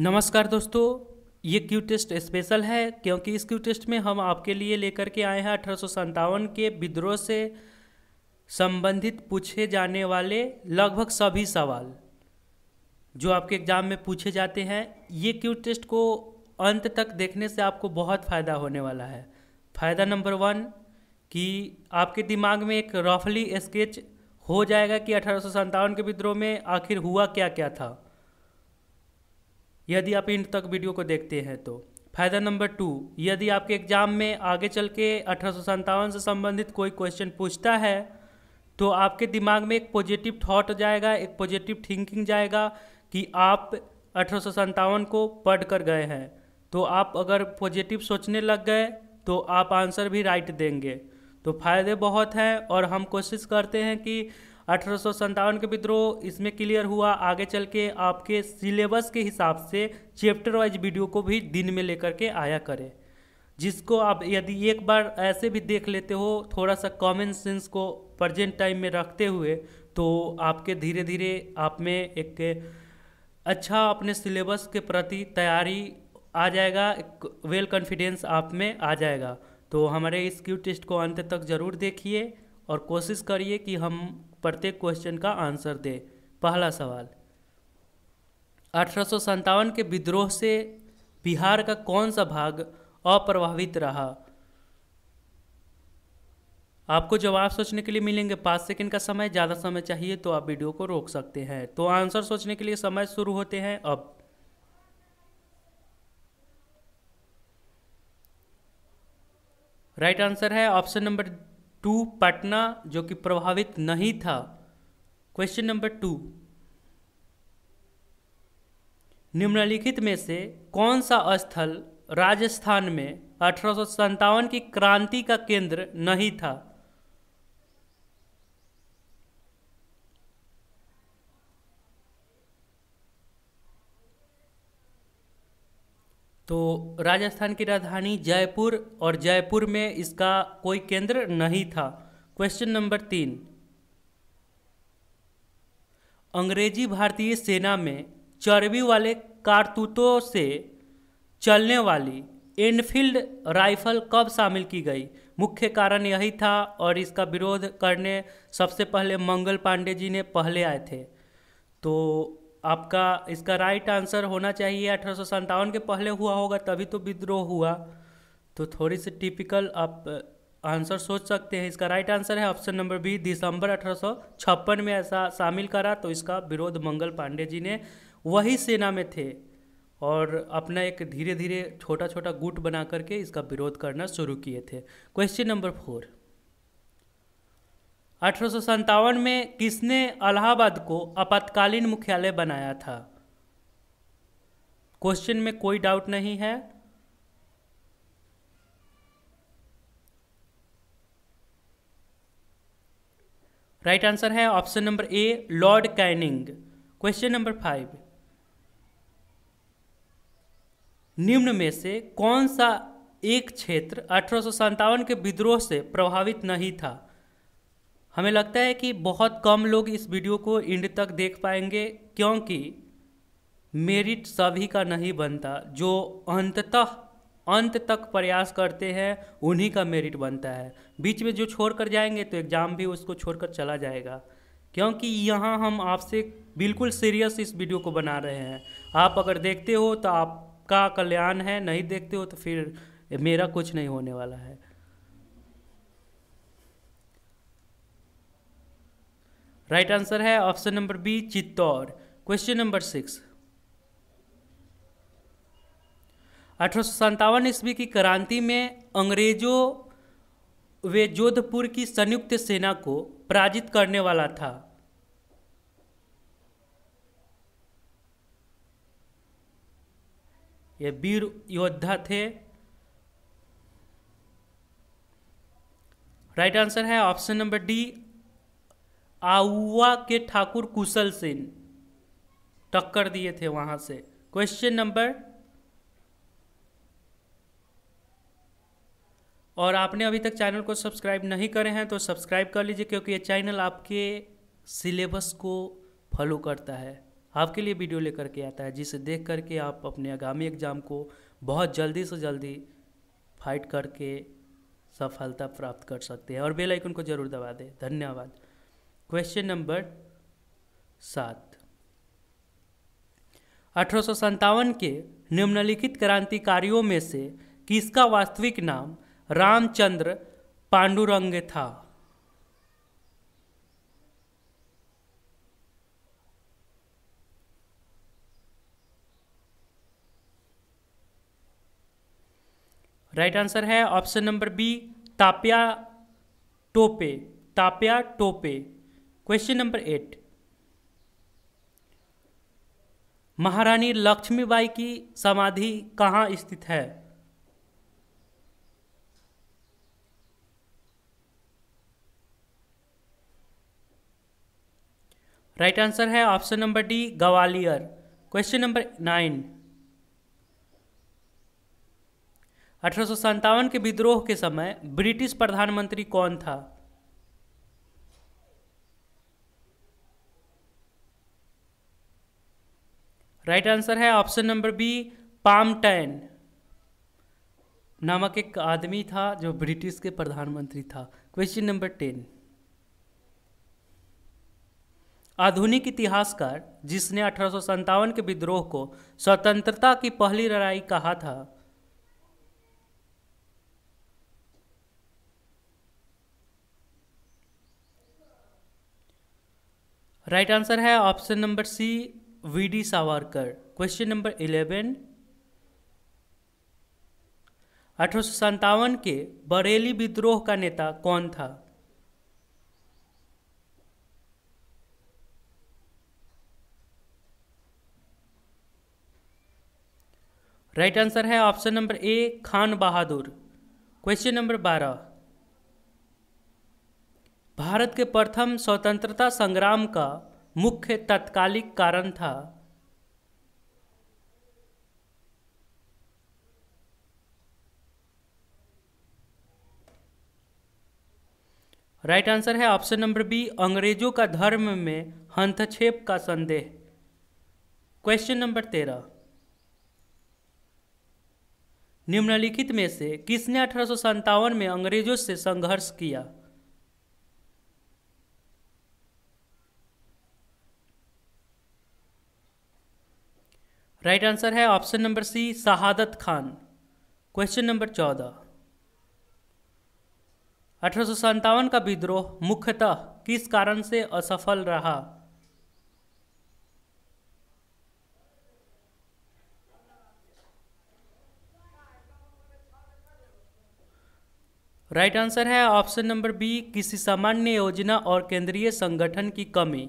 नमस्कार दोस्तों ये क्यू टेस्ट स्पेशल है क्योंकि इस क्यू टेस्ट में हम आपके लिए लेकर के आए हैं अठारह के विद्रोह से संबंधित पूछे जाने वाले लगभग सभी सवाल जो आपके एग्ज़ाम में पूछे जाते हैं ये क्यू टेस्ट को अंत तक देखने से आपको बहुत फ़ायदा होने वाला है फ़ायदा नंबर वन कि आपके दिमाग में एक रफली स्केच हो जाएगा कि अठारह के विद्रोह में आखिर हुआ क्या क्या था यदि आप इंड तक वीडियो को देखते हैं तो फायदा नंबर टू यदि आपके एग्जाम में आगे चल के अठारह से संबंधित कोई क्वेश्चन पूछता है तो आपके दिमाग में एक पॉजिटिव थॉट जाएगा एक पॉजिटिव थिंकिंग जाएगा कि आप अठारह को पढ़ कर गए हैं तो आप अगर पॉजिटिव सोचने लग गए तो आप आंसर भी राइट देंगे तो फ़ायदे बहुत हैं और हम कोशिश करते हैं कि अठारह के विद्रोह इसमें क्लियर हुआ आगे चल के आपके सिलेबस के हिसाब से चैप्टर वाइज वीडियो को भी दिन में लेकर के आया करें जिसको आप यदि एक बार ऐसे भी देख लेते हो थोड़ा सा कॉमन सेंस को प्रजेंट टाइम में रखते हुए तो आपके धीरे धीरे आप में एक अच्छा अपने सिलेबस के प्रति तैयारी आ जाएगा एक वेल कॉन्फिडेंस आप में आ जाएगा तो हमारे इस क्यू टेस्ट को अंत तक ज़रूर देखिए और कोशिश करिए कि हम प्रत्येक क्वेश्चन का आंसर दें पहला सवाल अठारह के विद्रोह से बिहार का कौन सा भाग अप्रभावित रहा आपको जवाब सोचने के लिए मिलेंगे पाँच सेकंड का समय ज़्यादा समय चाहिए तो आप वीडियो को रोक सकते हैं तो आंसर सोचने के लिए समय शुरू होते हैं अब राइट आंसर है ऑप्शन नंबर टू पटना जो कि प्रभावित नहीं था क्वेश्चन नंबर टू निम्नलिखित में से कौन सा स्थल राजस्थान में अठारह की क्रांति का केंद्र नहीं था तो राजस्थान की राजधानी जयपुर और जयपुर में इसका कोई केंद्र नहीं था क्वेश्चन नंबर तीन अंग्रेजी भारतीय सेना में चर्बी वाले कारतूतों से चलने वाली एनफील्ड राइफल कब शामिल की गई मुख्य कारण यही था और इसका विरोध करने सबसे पहले मंगल पांडे जी ने पहले आए थे तो आपका इसका राइट आंसर होना चाहिए अठारह के पहले हुआ होगा तभी तो विद्रोह हुआ तो थोड़ी सी टिपिकल आप आंसर uh, सोच सकते हैं इसका राइट आंसर है ऑप्शन नंबर बी दिसंबर अठारह में ऐसा शामिल करा तो इसका विरोध मंगल पांडे जी ने वही सेना में थे और अपना एक धीरे धीरे छोटा छोटा गुट बना करके इसका विरोध करना शुरू किए थे क्वेश्चन नंबर फोर अठारह में किसने अलाहाबाद को आपातकालीन मुख्यालय बनाया था क्वेश्चन में कोई डाउट नहीं है राइट right आंसर है option number A Lord Canning question number five निम्न में से कौन सा एक क्षेत्र अठारह के विद्रोह से प्रभावित नहीं था हमें लगता है कि बहुत कम लोग इस वीडियो को इंड तक देख पाएंगे क्योंकि मेरिट सभी का नहीं बनता जो अंततः अंत तक प्रयास करते हैं उन्हीं का मेरिट बनता है बीच में जो छोड़ कर जाएंगे तो एग्ज़ाम भी उसको छोड़कर चला जाएगा क्योंकि यहाँ हम आपसे बिल्कुल सीरियस इस वीडियो को बना रहे हैं आप अगर देखते हो तो आपका कल्याण है नहीं देखते हो तो फिर मेरा कुछ नहीं होने वाला है राइट right आंसर है option number B Chittor question number six अठारह ईस्वी की क्रांति में अंग्रेजों वे जोधपुर की संयुक्त सेना को पराजित करने वाला था ये वीर योद्धा थे राइट right आंसर है ऑप्शन नंबर डी आउआ के ठाकुर कुशल सेन टक्कर दिए थे वहाँ से क्वेश्चन नंबर और आपने अभी तक चैनल को सब्सक्राइब नहीं करे हैं तो सब्सक्राइब कर लीजिए क्योंकि ये चैनल आपके सिलेबस को फॉलो करता है आपके लिए वीडियो लेकर के आता है जिसे देख करके आप अपने आगामी एग्जाम को बहुत जल्दी से जल्दी फाइट करके सफलता प्राप्त कर सकते हैं और बेल आइकन को जरूर दबा दें धन्यवाद क्वेश्चन नंबर सात अठारह के निम्नलिखित क्रांतिकारियों में से किसका वास्तविक नाम रामचंद्र पांडुरंग था राइट right आंसर है option number B Tatya Tope Tatya Tope question number eight Maharani Lakshmibai की समाधि कहाँ स्थित है राइट right आंसर है option number D Gwalior question number nine अठारह के विद्रोह के समय ब्रिटिश प्रधानमंत्री कौन था राइट आंसर है ऑप्शन नंबर बी पामटैन नामक एक आदमी था जो ब्रिटिश के प्रधानमंत्री था क्वेश्चन नंबर टेन आधुनिक इतिहासकार जिसने अठारह के विद्रोह को स्वतंत्रता की पहली लड़ाई कहा था राइट right आंसर है option number C V D Savarkar question number eleven अठारह के बरेली विद्रोह का नेता कौन था राइट right आंसर है option number A Khan Bahadur question number बारह भारत के प्रथम स्वतंत्रता संग्राम का मुख्य तत्कालिक कारण था राइट right आंसर है ऑप्शन नंबर बी अंग्रेजों का धर्म में हंतक्षेप का संदेह क्वेश्चन नंबर तेरह निम्नलिखित में से किसने अठारह में अंग्रेजों से संघर्ष किया राइट आंसर है option number C Shahadat Khan question number चौदह अठारह का विद्रोह मुख्यतः किस कारण से असफल रहा राइट right आंसर है ऑप्शन नंबर बी किसी सामान्य योजना और केंद्रीय संगठन की कमी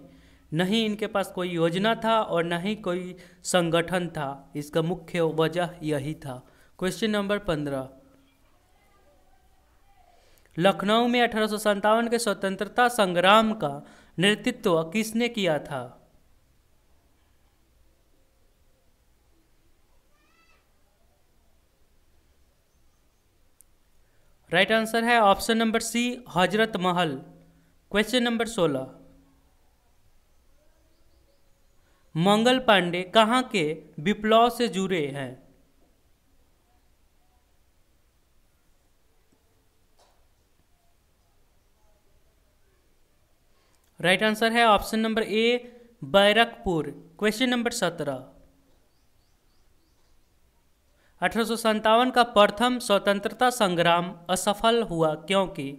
न ही इनके पास कोई योजना था और न ही कोई संगठन था इसका मुख्य वजह यही था क्वेश्चन नंबर पंद्रह लखनऊ में अठारह के स्वतंत्रता संग्राम का नेतृत्व किसने किया था राइट right आंसर है option number C Hazrat Mahal question number सोलह मंगल पांडे कहाँ के विप्लव से जुड़े हैं राइट right आंसर है option number A Barrackpore question number सत्रह अठारह का प्रथम स्वतंत्रता संग्राम असफल हुआ क्योंकि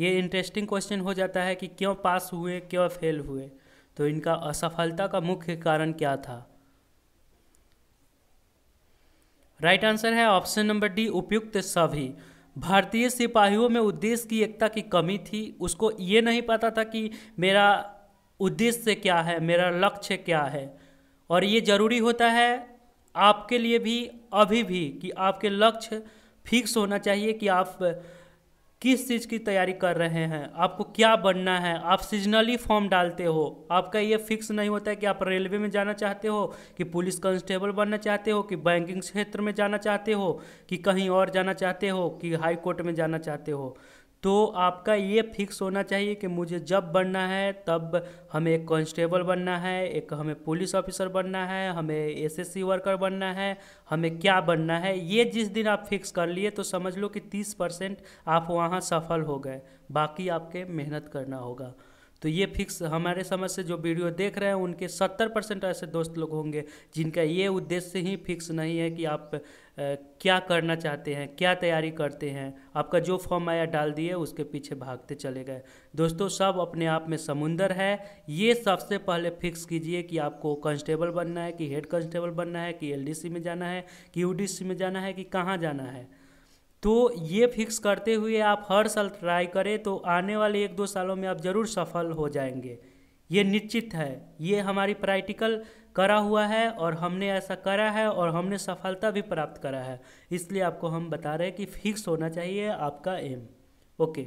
ये इंटरेस्टिंग क्वेश्चन हो जाता है कि क्यों पास हुए क्यों फेल हुए तो इनका असफलता का मुख्य कारण क्या था राइट right आंसर है ऑप्शन नंबर डी उपयुक्त सभी भारतीय सिपाहियों में उद्देश्य की एकता की कमी थी उसको ये नहीं पता था कि मेरा उद्देश्य क्या है मेरा लक्ष्य क्या है और ये जरूरी होता है आपके लिए भी अभी भी कि आपके लक्ष्य फिक्स होना चाहिए कि आप किस चीज़ की तैयारी कर रहे हैं आपको क्या बनना है आप सीजनली फॉर्म डालते हो आपका ये फिक्स नहीं होता है कि आप रेलवे में जाना चाहते हो कि पुलिस कांस्टेबल बनना चाहते हो कि बैंकिंग क्षेत्र में जाना चाहते हो कि कहीं और जाना चाहते हो कि हाई कोर्ट में जाना चाहते हो तो आपका ये फिक्स होना चाहिए कि मुझे जब बनना है तब हमें एक कॉन्स्टेबल बनना है एक हमें पुलिस ऑफिसर बनना है हमें एसएससी वर्कर बनना है हमें क्या बनना है ये जिस दिन आप फिक्स कर लिए तो समझ लो कि तीस परसेंट आप वहाँ सफल हो गए बाकी आपके मेहनत करना होगा तो ये फिक्स हमारे समझ से जो वीडियो देख रहे हैं उनके सत्तर परसेंट ऐसे दोस्त लोग होंगे जिनका ये उद्देश्य ही फिक्स नहीं है कि आप आ, क्या करना चाहते हैं क्या तैयारी करते हैं आपका जो फॉर्म आया डाल दिए उसके पीछे भागते चले गए दोस्तों सब अपने आप में समुंदर है ये सबसे पहले फिक्स कीजिए कि आपको कॉन्स्टेबल बनना है कि हेड कॉन्स्टेबल बनना है कि एल में जाना है कि यू में जाना है कि कहाँ जाना है तो ये फिक्स करते हुए आप हर साल ट्राई करें तो आने वाले एक दो सालों में आप ज़रूर सफल हो जाएंगे ये निश्चित है ये हमारी प्रैक्टिकल करा हुआ है और हमने ऐसा करा है और हमने सफलता भी प्राप्त करा है इसलिए आपको हम बता रहे हैं कि फिक्स होना चाहिए आपका M okay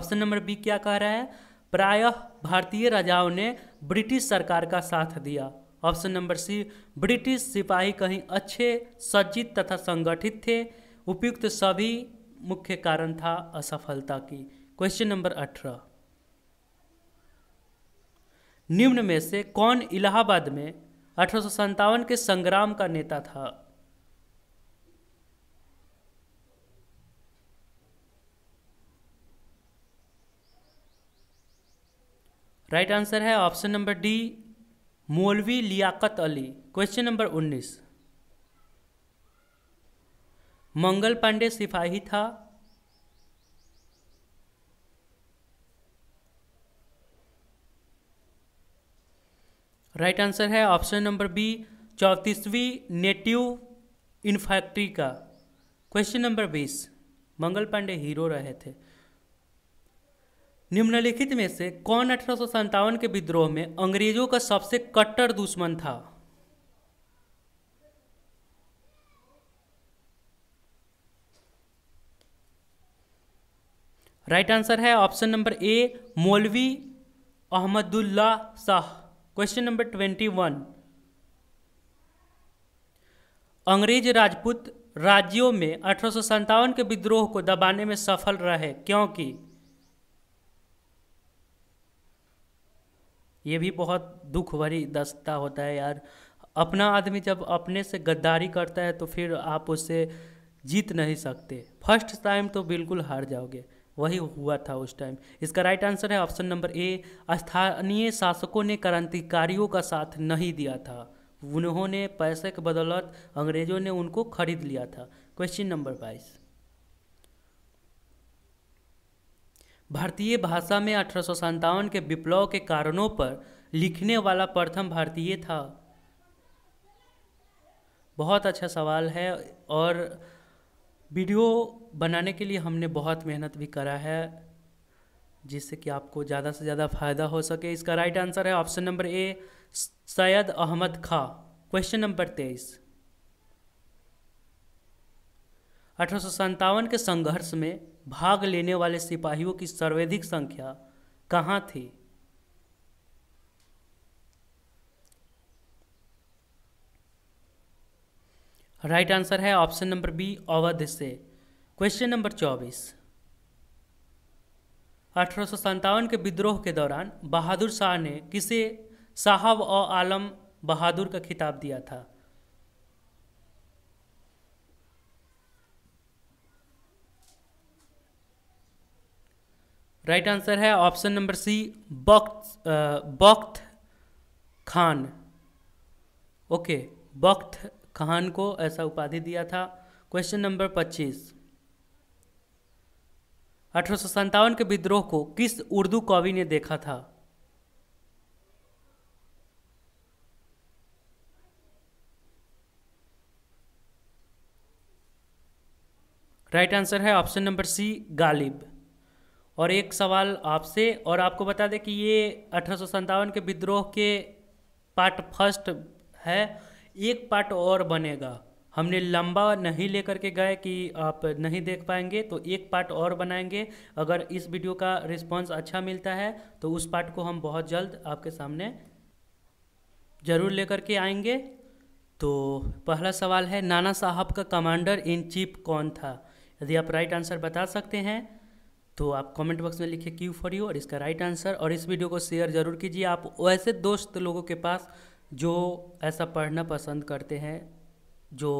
option number B क्या कह रहा है प्रायः भारतीय राजाओं ने ब्रिटिश सरकार का साथ दिया ऑप्शन नंबर सी ब्रिटिश सिपाही कहीं अच्छे सज्जित तथा संगठित थे उपयुक्त सभी मुख्य कारण था असफलता की क्वेश्चन नंबर अठारह निम्न में से कौन इलाहाबाद में अठारह के संग्राम का नेता था राइट right आंसर है option number D Maulvi Liaquat Ali question number उन्नीस मंगल पांडे सिपाही था राइट right आंसर है ऑप्शन नंबर बी चौंतीसवीं नेटिव इन्फैक्ट्री का क्वेश्चन नंबर बीस मंगल पांडे हीरो रहे थे निम्नलिखित में से कौन अठारह के विद्रोह में अंग्रेजों का सबसे कट्टर दुश्मन था राइट आंसर है option number A Maulvi Ahmadullah Shah question number twenty one अंग्रेज राजपूत राज्यों में अठारह के विद्रोह को दबाने में सफल रहे क्योंकि ये भी बहुत दुख भरी दस्ता होता है यार अपना आदमी जब अपने से गद्दारी करता है तो फिर आप उससे जीत नहीं सकते फर्स्ट टाइम तो बिल्कुल हार जाओगे वही हुआ था उस टाइम इसका राइट आंसर है ऑप्शन नंबर ए स्थानीय शासकों ने क्रांतिकारियों का साथ नहीं दिया था उन्होंने पैसे के बदौलत अंग्रेजों ने उनको खरीद लिया था क्वेश्चन नंबर बाईस भारतीय भाषा में अठारह के विप्लव के कारणों पर लिखने वाला प्रथम भारतीय था बहुत अच्छा सवाल है और वीडियो बनाने के लिए हमने बहुत मेहनत भी करा है जिससे कि आपको ज़्यादा से ज़्यादा फ़ायदा हो सके इसका राइट आंसर है option number A Sayyid Ahmad Khan question number तेईस अठारह के संघर्ष में भाग लेने वाले सिपाहियों की सर्वाधिक संख्या कहाँ थी राइट आंसर है ऑप्शन नंबर बी अवध से क्वेश्चन नंबर चौबीस अठारह के विद्रोह के दौरान बहादुर शाह ने किसे साहब और आलम बहादुर का खिताब दिया था राइट right आंसर है option number C Bakht Bakht Khan okay Bakht Khan को ऐसा उपाधि दिया था क्वेश्चन नंबर पच्चीस अठारह के विद्रोह को किस उर्दू कवि ने देखा था राइट right आंसर है ऑप्शन नंबर सी गालिब और एक सवाल आपसे और आपको बता दें कि ये अठारह के विद्रोह के पार्ट फर्स्ट है एक पार्ट और बनेगा हमने लंबा नहीं लेकर के गए कि आप नहीं देख पाएंगे तो एक पार्ट और बनाएंगे अगर इस वीडियो का रिस्पांस अच्छा मिलता है तो उस पार्ट को हम बहुत जल्द आपके सामने ज़रूर लेकर के आएंगे तो पहला सवाल है नाना साहब का कमांडर इन चीफ कौन था यदि आप राइट आंसर बता सकते हैं तो आप कमेंट बॉक्स में लिखिए क्यू फॉर यू और इसका राइट आंसर और इस वीडियो को शेयर जरूर कीजिए आप वैसे दोस्त लोगों के पास जो ऐसा पढ़ना पसंद करते हैं जो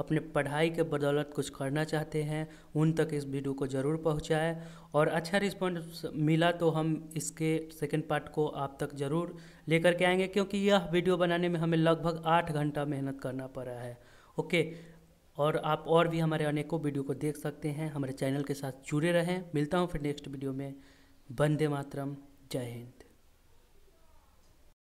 अपने पढ़ाई के बदौलत कुछ करना चाहते हैं उन तक इस वीडियो को ज़रूर पहुँचाएँ और अच्छा रिस्पॉन्स मिला तो हम इसके सेकेंड पार्ट को आप तक ज़रूर लेकर के आएंगे क्योंकि यह वीडियो बनाने में हमें लगभग आठ घंटा मेहनत करना पड़ा है ओके और आप और भी हमारे अनेकों वीडियो को देख सकते हैं हमारे चैनल के साथ जुड़े रहें मिलता हूँ फिर नेक्स्ट वीडियो में वंदे मातरम जय हिंद